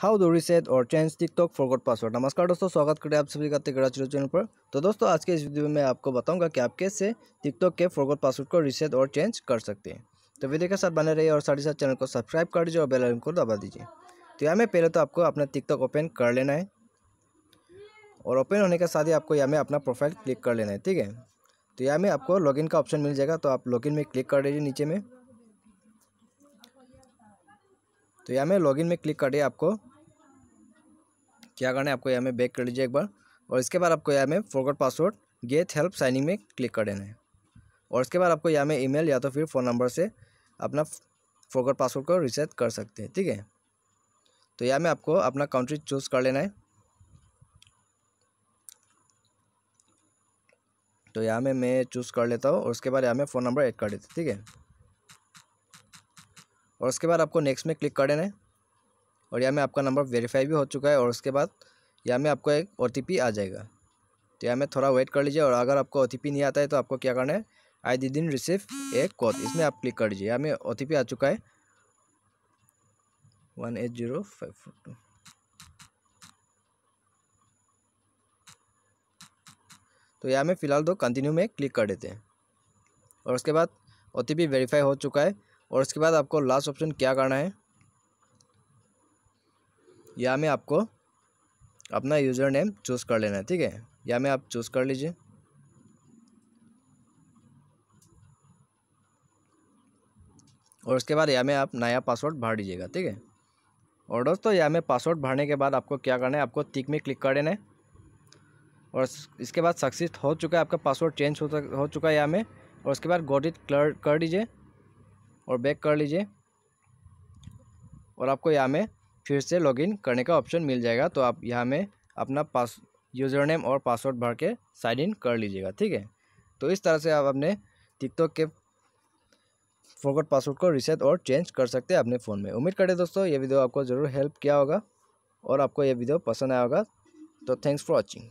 how do reset और change TikTok forgot password नमस्कार दोस्तों स्वागत करें हैं आप सभी का तिकड़ा चुरू चैनल पर तो दोस्तों आज के इस वीडियो में आपको बताऊंगा कि आप कैसे टिकटॉक के फॉरगॉट पासवर्ड को रिसेट और चेंज कर सकते हैं तो वीडियो के साथ बने रहिए और साथ ही साथ चैनल को सब्सक्राइब कर दीजिए और बेलाइन को दबा दीजिए तो यहाँ में पहले तो आपको अपना टिकटॉक ओपन कर लेना है और ओपन होने के साथ ही आपको यहाँ में अपना प्रोफाइल क्लिक कर लेना है ठीक है तो यहाँ में आपको इन का ऑप्शन मिल जाएगा तो आप लॉगिन में क्लिक कर दीजिए नीचे में तो यहाँ में लॉगिन में क्लिक कर दिया आपको क्या करना है आपको यहाँ में बैक कर लीजिए एक बार और इसके बाद आपको यहाँ में forgot password get help signing में क्लिक कर देना है और इसके बाद आपको यहाँ में ईमेल या तो फिर फ़ोन नंबर से अपना फॉरगॉट पासवर्ड को रिसेट कर सकते हैं ठीक है तो यहाँ में आपको अपना कंट्री चूज़ कर लेना है तो यहाँ में मैं चूज़ कर लेता हूँ और उसके बाद यहाँ में फ़ोन नंबर ऐड कर देते ठीक है और उसके बाद आपको नेक्स्ट में क्लिक कर देना है और यहाँ में आपका नंबर वेरीफाई भी हो चुका है और उसके बाद यहाँ में आपको एक ओ आ जाएगा तो यहाँ में थोड़ा वेट कर लीजिए और अगर आपको ओ नहीं आता है तो आपको क्या करना है आई दी दिन रिसीव ए कॉल इसमें आप क्लिक कर लीजिए यहाँ में ओ आ चुका है one eight zero five four two तो यहाँ में फ़िलहाल दो कंटिन्यू में क्लिक कर देते हैं और उसके बाद ओ वेरीफाई हो चुका है और उसके बाद आपको लास्ट ऑप्शन क्या करना है या में आपको अपना यूज़र नेम चूज़ कर लेना है ठीक है या में आप चूज़ कर लीजिए और उसके बाद या में आप नया पासवर्ड भर दीजिएगा ठीक है और दोस्तों या में पासवर्ड भरने के बाद आपको क्या करना है आपको टिक में क्लिक कर देना है और इसके बाद सक्सेस हो चुका है आपका पासवर्ड चेंज हो हो चुका है या में और उसके बाद गोडिट क्लर कर दीजिए और बैक कर लीजिए और आपको या में फिर से लॉगिन करने का ऑप्शन मिल जाएगा तो आप यहाँ में अपना पास यूज़र नेम और पासवर्ड भर के साइन इन कर लीजिएगा ठीक है तो इस तरह से आप अपने टिकटॉक के फॉरगॉट पासवर्ड को रिसेट और चेंज कर सकते हैं अपने फ़ोन में उम्मीद करें दोस्तों ये वीडियो आपको ज़रूर हेल्प किया होगा और आपको ये वीडियो पसंद आया होगा तो थैंक्स फॉर वॉचिंग